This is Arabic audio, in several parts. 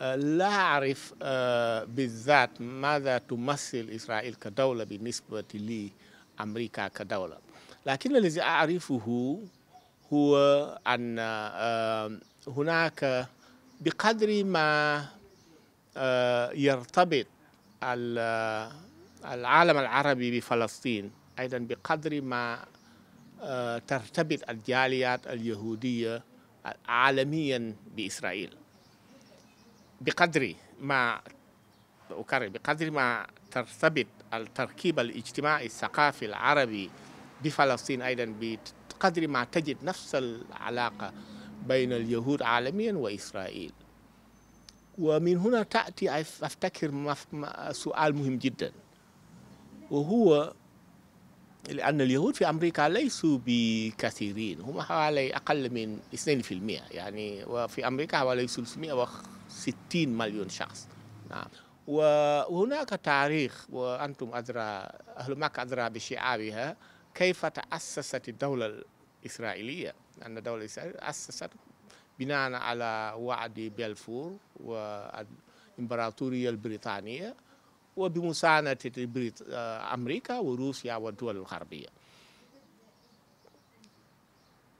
آه، لا أعرف آه، بالذات ماذا تمثل إسرائيل كدولة بالنسبة لي أمريكا كدولة لكن الذي أعرفه هو أن آه، هناك بقدر ما يرتبط العالم العربي بفلسطين أيضا بقدر ما ترتبط الجاليات اليهودية عالميا بإسرائيل بقدر ما أكرر بقدر ما ترتبط التركيب الاجتماعي الثقافي العربي بفلسطين أيضا بقدر ما تجد نفس العلاقة بين اليهود عالميا وإسرائيل ومن هنا تأتي أفتكر سؤال مهم جدا وهو لأن اليهود في أمريكا ليسوا بكثيرين هم حوالي أقل من 2% يعني وفي أمريكا حوالي 360 مليون شخص نعم وهناك تاريخ وأنتم أدرى أهل مكة أدرى بشعابها كيف تأسست الدولة الإسرائيلية أن الدولة الإسرائيلية أسست بناء على وعد بلفور والإمبراطورية البريطانية وبمساعدة آه، أمريكا وروسيا والدول الغربية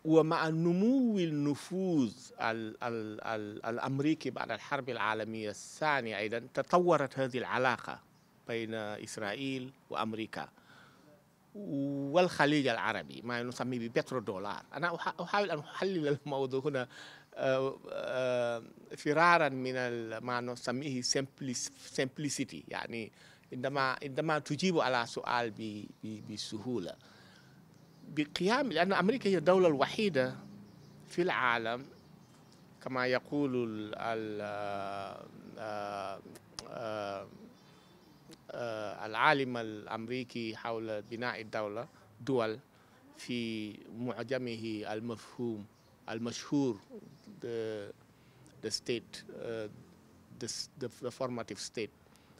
ومع نمو النفوذ ال ال ال الأمريكي بعد الحرب العالمية الثانية أيضا تطورت هذه العلاقة بين إسرائيل وأمريكا والخليج العربي ما نسميه بترو دولار أنا أحاول أن أحلل الموضوع هنا آه، آه، فرارا من ما نسميه simplicity يعني عندما عندما تجيب على سؤال بسهوله بقيام لأن أمريكا هي الدولة الوحيدة في العالم كما يقول ال آه، العالم الأمريكي حول بناء الدولة دول في معجمه المفهوم المشهور the the state uh, the, the, the formative state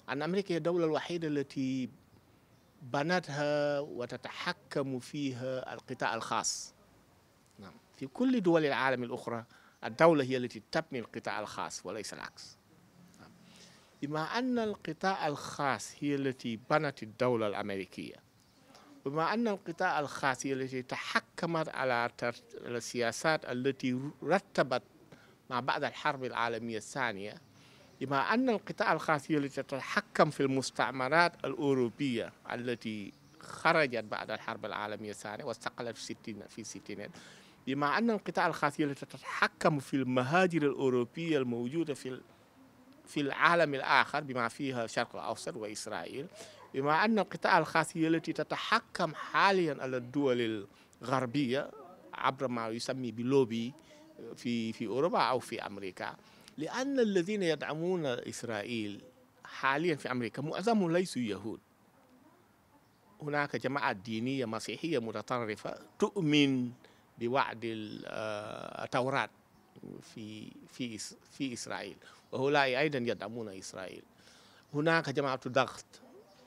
ان أمريكا هي الدولة الوحيدة التي بنتها وتتحكم فيها القطاع الخاص نعم في كل دول العالم الأخرى الدولة هي التي تبني القطاع الخاص وليس العكس نعم. بما أن القطاع الخاص هي التي بنت الدولة الأمريكية بما أن القطاع الخاص هي التي تحكمت على السياسات التي رتبت ما بعد الحرب العالمية الثانية بما أن القطاع الخاص هي التي تتحكم في المستعمرات الأوروبية التي خرجت بعد الحرب العالمية الثانية واستقلت في ستين في الستينات بما أن القطاع الخاص هي التي تتحكم في المهاجر الأوروبية الموجودة في في العالم الآخر بما فيها الشرق الأوسط وإسرائيل بما أن القطاع الخاص هي التي تتحكم حاليا على الدول الغربية عبر ما يسمى بلوبي في في اوروبا او في امريكا لان الذين يدعمون اسرائيل حاليا في امريكا معظمهم ليسوا يهود هناك جماعة دينية مسيحية متطرفة تؤمن بوعد آه، التوراة في في في إسرائيل وهؤلاء أيضا يدعمون إسرائيل هناك جماعة ضغط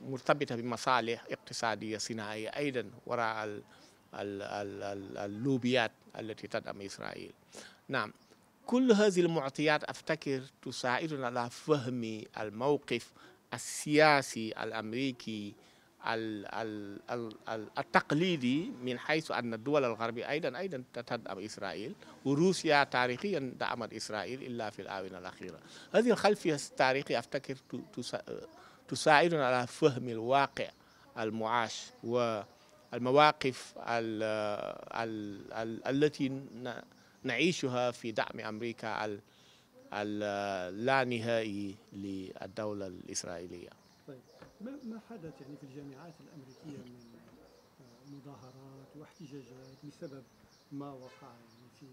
مرتبطة بمصالح اقتصادية صناعية أيضا وراء اللوبيات التي تدعم إسرائيل نعم كل هذه المعطيات أفتكر تساعدنا على فهم الموقف السياسي الأمريكي التقليدي من حيث أن الدول الغربية أيضا أيضا تدعم إسرائيل وروسيا تاريخيا دعمت إسرائيل إلا في الآونة الأخيرة هذه الخلفية التاريخية أفتكر تساعدنا على فهم الواقع المعاش و المواقف الـ الـ الـ التي نعيشها في دعم أمريكا اللانهائي للدولة الإسرائيلية طيب ما حدث يعني في الجامعات الأمريكية من آه، مظاهرات واحتجاجات بسبب ما وقع يعني في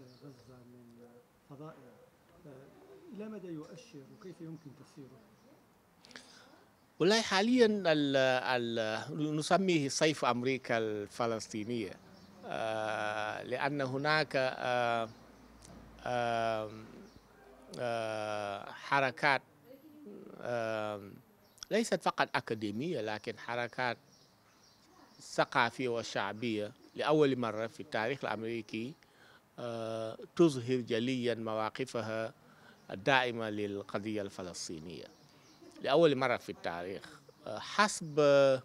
آه، غزة من فضائع آه، إلى مدى يؤشر وكيف يمكن تفسيره؟ والله حاليا الـ الـ نسميه صيف امريكا الفلسطينيه آه لان هناك آه آه حركات آه، ليست فقط اكاديميه لكن حركات ثقافيه وشعبيه لاول مره في التاريخ الامريكي آه، تظهر جليا مواقفها الدائمه للقضيه الفلسطينيه لأول مرة في التاريخ آه، حسب آه،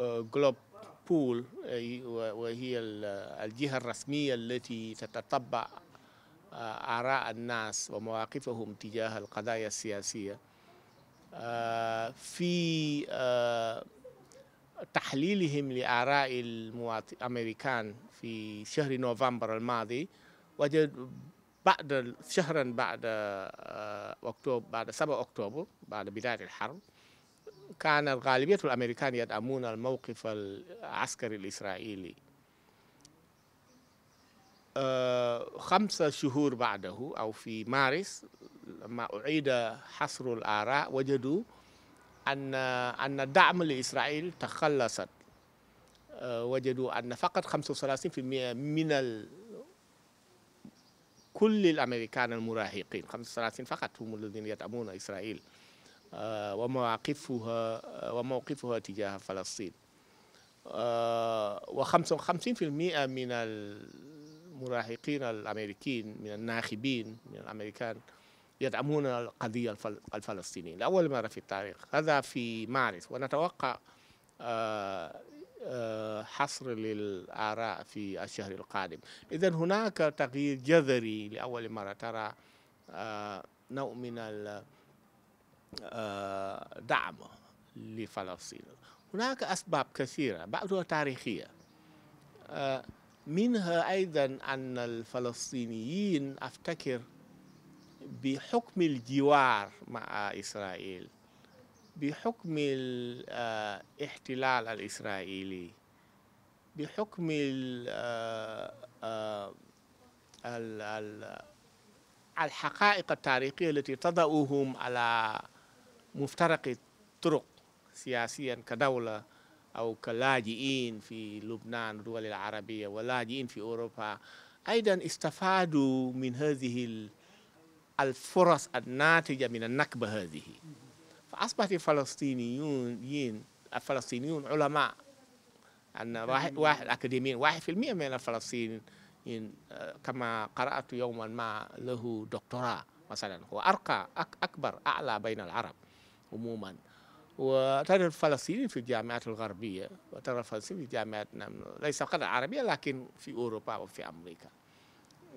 آه، جلوب بول وهي الجهة الرسمية التي تتطبع آراء الناس ومواقفهم تجاه القضايا السياسية في تحليلهم لآراء الأمريكان في شهر نوفمبر الماضي وجد بعد شهرا بعد آه، أكتوبر بعد 7 أكتوبر بعد بداية الحرب كان غالبية الأمريكان يدعمون الموقف العسكري الإسرائيلي آه، خمسة شهور بعده أو في مارس لما أعيد حصر الآراء وجدوا أن أن الدعم لإسرائيل تخلصت آه، وجدوا أن فقط 35% من كل الأمريكان المراهقين 35 فقط هم الذين يدعمون إسرائيل آه، ومواقفها آه، وموقفها تجاه فلسطين آه، و55% من المراهقين الأمريكيين من الناخبين من الأمريكان يدعمون القضية الفلسطينية لأول مرة في التاريخ هذا في مارس ونتوقع حصر للآراء في الشهر القادم إذا هناك تغيير جذري لأول مرة ترى آه، نوع من الدعم آه، لفلسطين هناك أسباب كثيرة بعضها تاريخية آه، منها أيضا أن الفلسطينيين أفتكر بحكم الجوار مع إسرائيل بحكم الاحتلال آه، الإسرائيلي بحكم آه، آه، الحقائق التاريخية التي تضعهم على مفترق الطرق سياسيا كدولة أو كلاجئين في لبنان والدول العربية ولاجئين في أوروبا أيضا استفادوا من هذه الفرص الناتجة من النكبة هذه فاصبحت الفلسطينيين الفلسطينيون علماء أن واحد, واحد أكاديميين واحد في المئة من الفلسطينيين آه، كما قرأت يوما ما له دكتوراه مثلا هو أرقى أكبر أعلى بين العرب عموما وترى الفلسطينيين في الجامعات الغربية وترى الفلسطينيين في الجامعات ليس فقط العربية لكن في أوروبا وفي أمريكا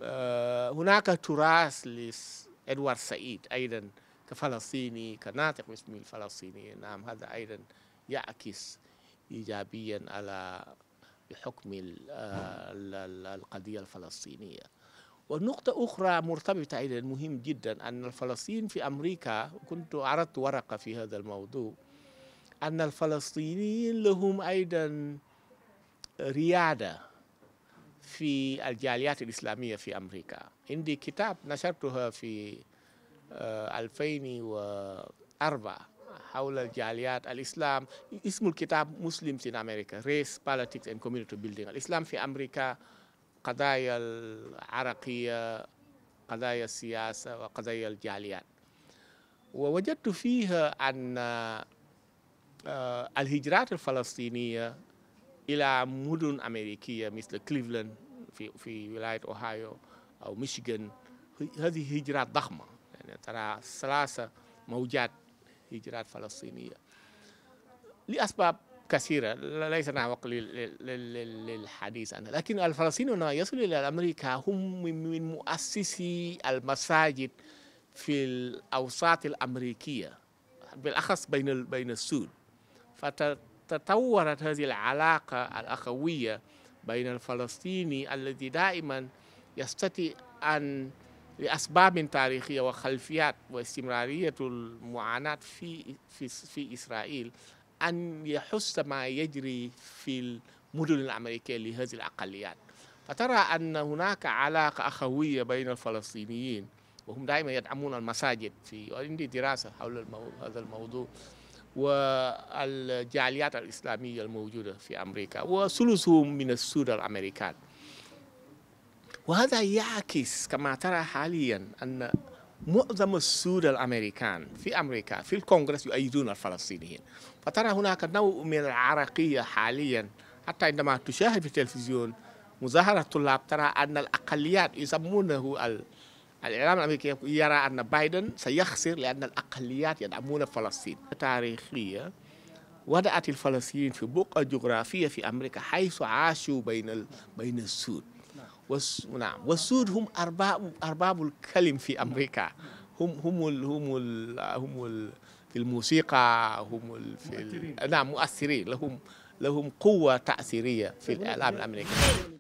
آه، هناك تراث لإدوارد سعيد أيضا كفلسطيني كناطق باسم الفلسطيني نعم هذا أيضا يعكس إيجابيا على بحكم آه، القضية الفلسطينية ونقطة أخرى مرتبطة أيضا مهم جدا أن الفلسطين في أمريكا كنت عرضت ورقة في هذا الموضوع أن الفلسطينيين لهم أيضا ريادة في الجاليات الإسلامية في أمريكا عندي كتاب نشرته في 2004 آه، حول الجاليات الإسلام اسم الكتاب مسلمز في أمريكا Race, Politics and Community Building الإسلام في أمريكا قضايا العرقية قضايا السياسة وقضايا الجاليات ووجدت فيها أن آه، الهجرات الفلسطينية إلى مدن أمريكية مثل كليفلاند في في ولاية أوهايو أو ميشيغان هذه هجرات ضخمة ترى ثلاثة موجات هجرات فلسطينية لأسباب كثيرة ليس نعمق للحديث عنها لكن الفلسطينيون يصل إلى أمريكا هم من مؤسسي المساجد في الأوساط الأمريكية بالأخص بين بين السود فتطورت هذه العلاقة الأخوية بين الفلسطيني الذي دائما يستطيع أن لأسباب تاريخية وخلفيات واستمرارية المعاناة في, في, في إسرائيل أن يحس ما يجري في المدن الأمريكية لهذه الأقليات فترى أن هناك علاقة أخوية بين الفلسطينيين وهم دائما يدعمون المساجد في وعندي دراسة حول هذا الموضوع والجاليات الإسلامية الموجودة في أمريكا وثلثهم من السود الأمريكان وهذا يعكس كما ترى حاليا أن معظم السود الامريكان في امريكا في الكونغرس يؤيدون الفلسطينيين فترى هناك نوع من العرقيه حاليا حتى عندما تشاهد في التلفزيون مظاهره الطلاب ترى ان الاقليات يسمونه الاعلام الامريكي يرى ان بايدن سيخسر لان الاقليات يدعمون فلسطين تاريخيه وضعت الفلسطينيين في بقعه جغرافيه في امريكا حيث عاشوا بين بين السود نعم والسود هم أرباب أرباب الكلم في أمريكا هم هم الـ هم الـ هم الـ في الموسيقى هم ال... في ال... نعم مؤثرين لهم لهم قوة تأثيرية في طيب، الإعلام الأمريكي